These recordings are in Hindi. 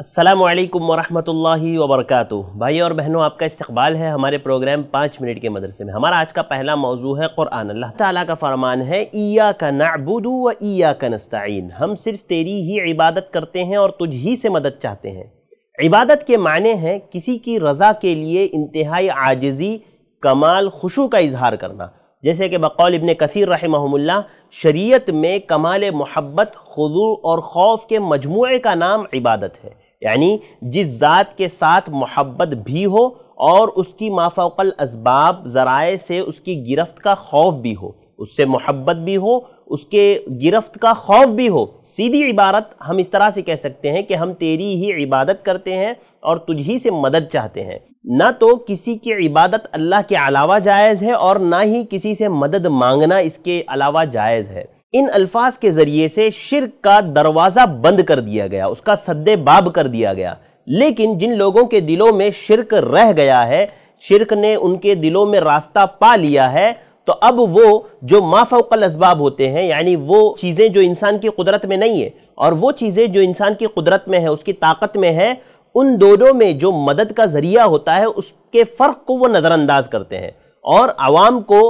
असलकम वरहमतुल्लाहि वरक भाई और बहनों आपका इस्तकबाल है हमारे प्रोग्राम पाँच मिनट के मदरसे में हमारा आज का पहला मौजू है क़ुरान अल्लाह ताला का फरमान है ईया का नाबुदू व ईया का नस्ताइन हम सिर्फ तेरी ही इबादत करते हैं और तुझ ही से मदद चाहते हैं इबादत के मायने हैं किसी की रज़ा के लिए इंतहाई आजजी कमाल खुशू का इजहार करना जैसे कि बकौल इबन कसीर रहमहुल्ला शरीयत में कमाल मोहब्बत खुदू और खौफ के मजमू का नाम इबादत है यानी जिस ज़ात के साथ मोहब्बत भी हो और उसकी माफोकल इसबाब ज़राए से उसकी गिरफ्त का खौफ भी हो उससे मोहब्बत भी हो उसके गिरफ्त का खौफ भी हो सीधी इबारत हम इस तरह से कह सकते हैं कि हम तेरी ही इबादत करते हैं और तुझी से मदद चाहते हैं ना तो किसी की इबादत अल्लाह के अलावा जायज़ है और ना ही किसी से मदद मांगना इसके अलावा जायज़ है इन अल्फाज के ज़रिए से शिरक का दरवाज़ा बंद कर दिया गया उसका सद्दे बाब कर दिया गया लेकिन जिन लोगों के दिलों में शिरक रह गया है शिरक ने उनके दिलों में रास्ता पा लिया है तो अब वो जो माफोकल इसबाब होते हैं यानी वो चीज़ें जो इंसान की कुदरत में नहीं है और वो चीज़ें जो इंसान की कुदरत में है उसकी ताकत में है उन दोनों में जो मदद का ज़रिया होता है उसके फ़र्क को वो नज़रअंदाज करते हैं और आवाम को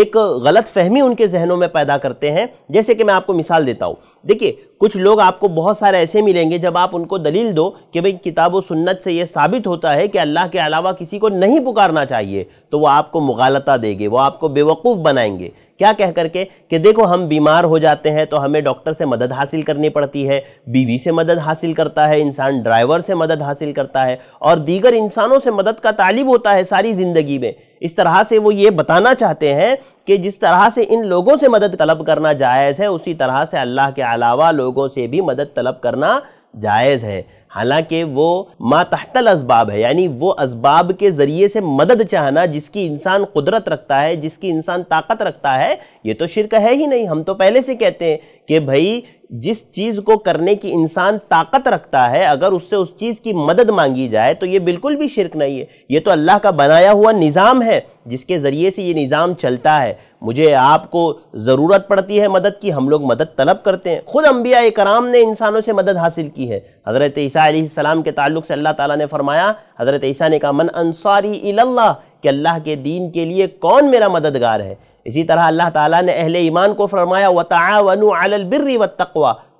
एक गलत फहमी उनके जहनों में पैदा करते हैं जैसे कि मैं आपको मिसाल देता हूँ देखिए कुछ लोग आपको बहुत सारे ऐसे मिलेंगे जब आप उनको दलील दो कि भाई किताब व सुन्नत से ये साबित होता है कि अल्लाह के अलावा किसी को नहीं पुकारना चाहिए तो वो आपको मुगालता देंगे वो आपको बेवकूफ़ बनाएंगे क्या कह करके कि देखो हम बीमार हो जाते हैं तो हमें डॉक्टर से मदद हासिल करनी पड़ती है बीवी से मदद हासिल करता है इंसान ड्राइवर से मदद हासिल करता है और दीगर इंसानों से मदद का तालिब होता है सारी ज़िंदगी में इस तरह से वो ये बताना चाहते हैं कि जिस तरह से इन लोगों से मदद तलब करना जायज़ है उसी तरह से अल्लाह के अलावा लोगों से भी मदद तलब करना जायज़ है हालांकि वो मातहतल इसबाब है यानी वो असबाब के ज़रिए से मदद चाहना जिसकी इंसान कुदरत रखता है जिसकी इंसान ताकत रखता है ये तो शिरक है ही नहीं हम तो पहले से कहते हैं कि भाई जिस चीज़ को करने की इंसान ताकत रखता है अगर उससे उस चीज़ की मदद मांगी जाए तो ये बिल्कुल भी शिरक नहीं है ये तो अल्लाह का बनाया हुआ निज़ाम है जिसके ज़रिए से ये निज़ाम चलता है मुझे आपको ज़रूरत पड़ती है मदद की हम लोग मदद तलब करते हैं ख़ुद अम्बिया कराम ने इंसानों से मदद हासिल की है हज़रत ईसीम के ताल्लुक से अल्लाह ताली ने फ़रमाया हज़रत ईसा ने कहा मन अंसारी अल्लाह के अल्लाह के दीन के लिए कौन मेरा मददगार है इसी तरह अल्लाह ताला ने अहले ईमान को फरमाया व तावन अलबिर्री व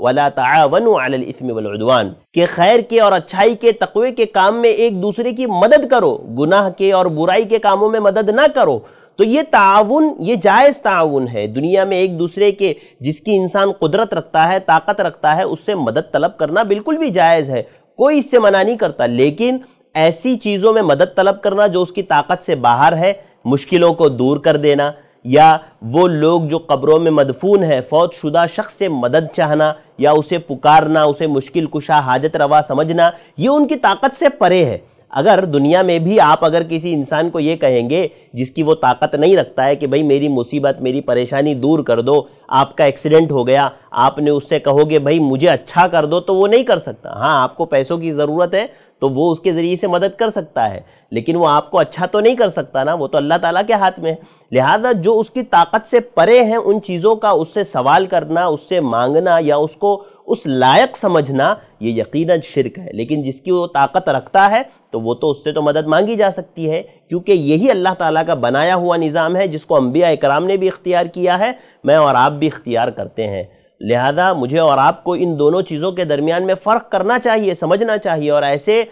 वला तावन अलस्म के खैर के और अच्छाई के तकवे के काम में एक दूसरे की मदद करो गुनाह के और बुराई के कामों में मदद ना करो तो ये ताउन ये जायज़ ताउन है दुनिया में एक दूसरे के जिसकी इंसान कुदरत रखता है ताकत रखता है उससे मदद तलब करना बिल्कुल भी जायज़ है कोई इससे मना नहीं करता लेकिन ऐसी चीज़ों में मदद तलब करना जो उसकी ताकत से बाहर है मुश्किलों को दूर कर देना या वो लोग जो कब्रों में मदफून है फौत शुदा शख्स से मदद चाहना या उसे पुकारना उसे मुश्किल कुशा हाजत रवा समझना ये उनकी ताकत से परे है अगर दुनिया में भी आप अगर किसी इंसान को ये कहेंगे जिसकी वो ताकत नहीं रखता है कि भाई मेरी मुसीबत मेरी परेशानी दूर कर दो आपका एक्सीडेंट हो गया आपने उससे कहोगे भाई मुझे अच्छा कर दो तो वो नहीं कर सकता हाँ आपको पैसों की ज़रूरत है तो वो उसके ज़रिए से मदद कर सकता है लेकिन वो आपको अच्छा तो नहीं कर सकता ना वो तो अल्लाह ताला के हाथ में है लिहाजा जो उसकी ताकत से परे हैं उन चीज़ों का उससे सवाल करना उससे मांगना या उसको उस लायक समझना ये यकीनन शिरक है लेकिन जिसकी वो ताकत रखता है तो वो तो उससे तो मदद मांगी जा सकती है क्योंकि यही अल्लाह ताला का बनाया हुआ निज़ाम है जिसको अम्बिया इकराम ने भी इख्तियार किया है मैं और आप भी इख्तियार करते हैं लिहाजा मुझे और आपको इन दोनों चीज़ों के दरमियान में फ़र्क करना चाहिए समझना चाहिए और ऐसे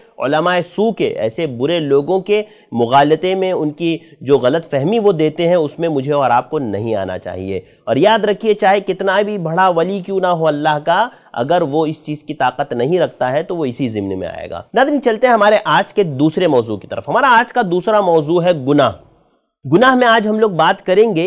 सू के ऐसे बुरे लोगों के मुगालते में उनकी जो गलत फहमी वो देते हैं उसमें मुझे और आपको नहीं आना चाहिए और याद रखिए चाहे कितना भी बड़ा वली क्यों ना हो अल्लाह का अगर वो इस चीज़ की ताकत नहीं रखता है तो वो इसी ज़िम्न में आएगा नादिन चलते हैं हमारे आज के दूसरे मौजू की तरफ हमारा आज का दूसरा मौजू है गुनाह गुनाह में आज हम लोग बात करेंगे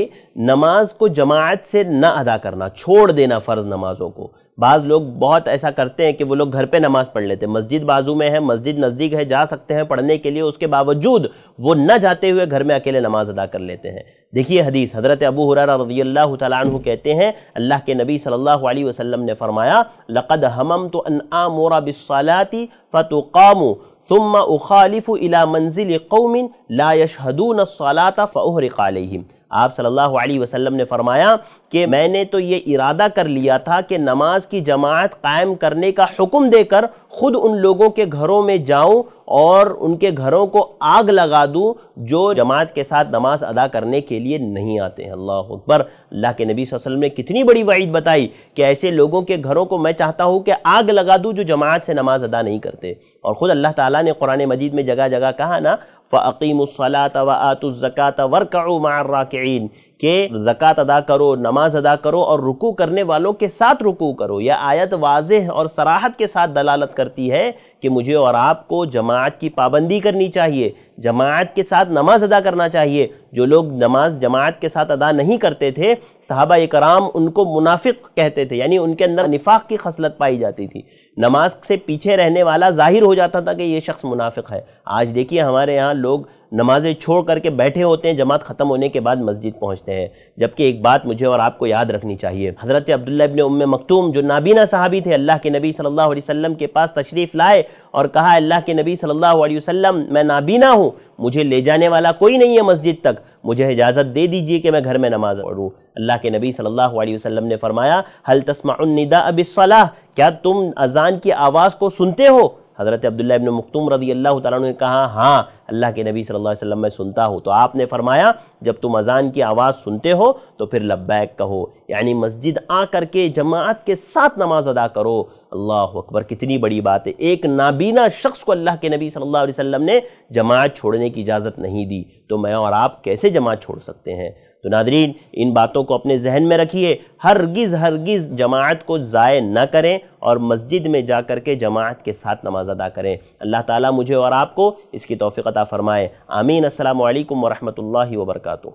नमाज को जमात से ना अदा करना छोड़ देना फ़र्ज़ नमाज़ों को बाज़ लोग बहुत ऐसा करते हैं कि वो लोग घर पे नमाज़ पढ़ लेते हैं मस्जिद बाजू में है मस्जिद नज़दीक है जा सकते हैं पढ़ने के लिए उसके बावजूद वो न जाते हुए घर में अकेले नमाज़ अदा कर लेते हैं देखिए हदीस हज़रत अबू हुरारा रजी अल्लाह तु कहते हैं अल्लाह के नबी सल्लल्लाहु अलैहि वसल्लम ने फरमाया लक़द हमम तो अन आमोरा बिसलाती फ़तुकामू ثم أخالف إلى منزل قوم لا يشهدون الصلاة فأهرق عليهم आप सल्लल्लाहु अलैहि वसल्लम ने फरमाया कि मैंने तो ये इरादा कर लिया था कि नमाज की जमात कायम करने का हुक्म देकर ख़ुद उन लोगों के घरों में जाऊं और उनके घरों को आग लगा दूं जो जमात के साथ नमाज अदा करने के लिए नहीं आते हैं अल्लाह अकबर अल्लाह के नबी वसल्लम ने कितनी बड़ी वाइद बताई कि ऐसे लोगों के घरों को मैं चाहता हूँ कि आग लगा दूँ जो जमात से नमाज अदा नहीं करते और ख़ुद अल्लाह ताला ने कुरान मजीद में जगह जगह कहा ना फ़ीमसलात व आतुज़क़ात वरक़ु मार्राकिन के ज़क़़त अदा करो नमाज अदा करो और रुकू करने वालों के साथ रुकू करो यह आयत वाज और सराहत के साथ दलालत करती है कि मुझे और आपको जमात की पाबंदी करनी चाहिए जमात के साथ नमाज अदा करना चाहिए जो लोग नमाज जमात के साथ अदा नहीं करते थे साहबा कराम उनको मुनाफिक कहते थे यानी उनके अंदर निफाक की खसलत पाई जाती थी नमाज से पीछे रहने वाला जाहिर हो जाता था कि ये शख्स मुनाफिक है आज देखिए हमारे यहाँ लोग नमाज़ें छोड़ करके बैठे होते हैं जमात ख़त्म होने के बाद मस्जिद पहुँचते हैं जबकि एक बात मुझे और आपको याद रखनी चाहिए हज़रत अब्दुल्ल इबन उम मकतूम जो नाबीना साहबी थे अल्लाह के नबी सल्लल्लाहु अलैहि वसल्लम के पास तशरीफ़ लाए और कहा अल्लाह के नबी सल्लल्लाहु अलैहि वसल्लम मैं नाबीना हूँ मुझे ले जाने वाला कोई नहीं है मस्जिद तक मुझे इजाज़त दे दीजिए कि मैं घर में नमाज पढ़ूँ अल्लाह के नबी सल्लल्लाहु अलैहि वसल्लम ने फरमाया हल तस्मादा अब क्या तुम अजान की आवाज़ को सुनते हो हज़रत अब्दुल्ला इबन मखतूम रदी अल्लाह तला ने कहा हाँ अल्लाह के नबी सल्लल्लाहु अलैहि वसल्लम मैं सुनता हूँ तो आपने फरमाया जब तुम अजान की आवाज़ सुनते हो तो फिर लब्बैक कहो यानी मस्जिद आ करके जमात के साथ नमाज अदा करो अल्लाह अकबर कितनी बड़ी बात है एक नाबीना शख्स को अल्लाह के नबी सल्लल्लाहु अलैहि वसल्लम ने जमात छोड़ने की इजाज़त नहीं दी तो मैं और आप कैसे जमात छोड़ सकते हैं तो नादरीन इन बातों को अपने जहन में रखिए हरगिज़ हरगिज़ जमात को ज़ाय ना करें और मस्जिद में जा कर के जमात के साथ नमाज अदा करें अल्लाह ताला मुझे और आपको इसकी तोफ़ीक़ता फ़रमाए आमीन अल्लाम वरहमल वबरक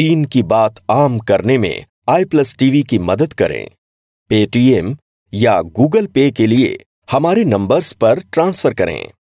दीन की बात आम करने में आई प्लस वी की मदद करें पेटीएम या गूगल पे के लिए हमारे नंबर्स पर ट्रांसफ़र करें